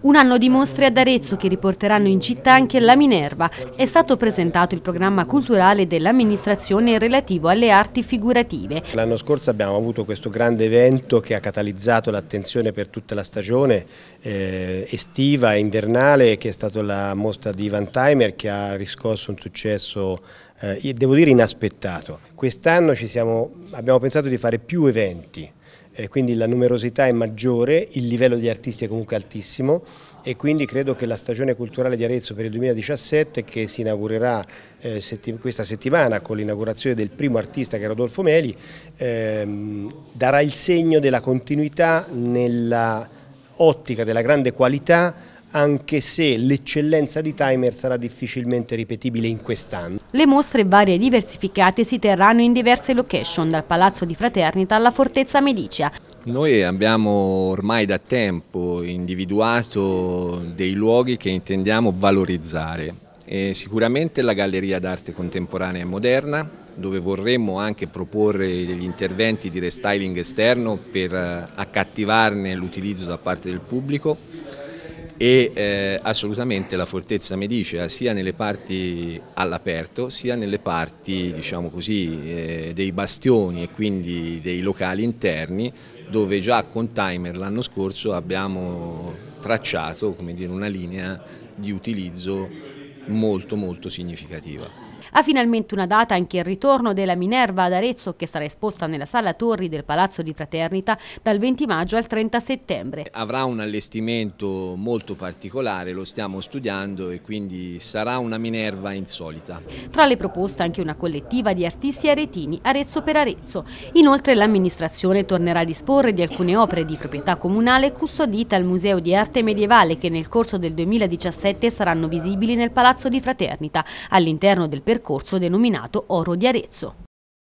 Un anno di mostre ad Arezzo che riporteranno in città anche la Minerva. È stato presentato il programma culturale dell'amministrazione relativo alle arti figurative. L'anno scorso abbiamo avuto questo grande evento che ha catalizzato l'attenzione per tutta la stagione eh, estiva e invernale che è stata la mostra di Van Timer che ha riscosso un successo eh, devo dire inaspettato. Quest'anno abbiamo pensato di fare più eventi eh, quindi la numerosità è maggiore, il livello di artisti è comunque altissimo e quindi credo che la stagione culturale di Arezzo per il 2017 che si inaugurerà eh, setti questa settimana con l'inaugurazione del primo artista che è Rodolfo Meli ehm, darà il segno della continuità nella ottica della grande qualità anche se l'eccellenza di Timer sarà difficilmente ripetibile in quest'anno. Le mostre varie e diversificate si terranno in diverse location, dal Palazzo di Fraternita alla Fortezza Medicia. Noi abbiamo ormai da tempo individuato dei luoghi che intendiamo valorizzare. E sicuramente la Galleria d'Arte Contemporanea e Moderna, dove vorremmo anche proporre degli interventi di restyling esterno per accattivarne l'utilizzo da parte del pubblico e eh, assolutamente la fortezza medicea eh, sia nelle parti all'aperto sia nelle parti diciamo così, eh, dei bastioni e quindi dei locali interni dove già con Timer l'anno scorso abbiamo tracciato dire, una linea di utilizzo molto molto significativa. Ha finalmente una data anche il ritorno della Minerva ad Arezzo che sarà esposta nella Sala Torri del Palazzo di Fraternita dal 20 maggio al 30 settembre. Avrà un allestimento molto particolare, lo stiamo studiando e quindi sarà una Minerva insolita. Tra le proposte anche una collettiva di artisti aretini Arezzo per Arezzo. Inoltre l'amministrazione tornerà a disporre di alcune opere di proprietà comunale custodite al Museo di Arte Medievale che nel corso del 2017 saranno visibili nel Palazzo Palazzo di Fraternita, all'interno del percorso denominato Oro di Arezzo.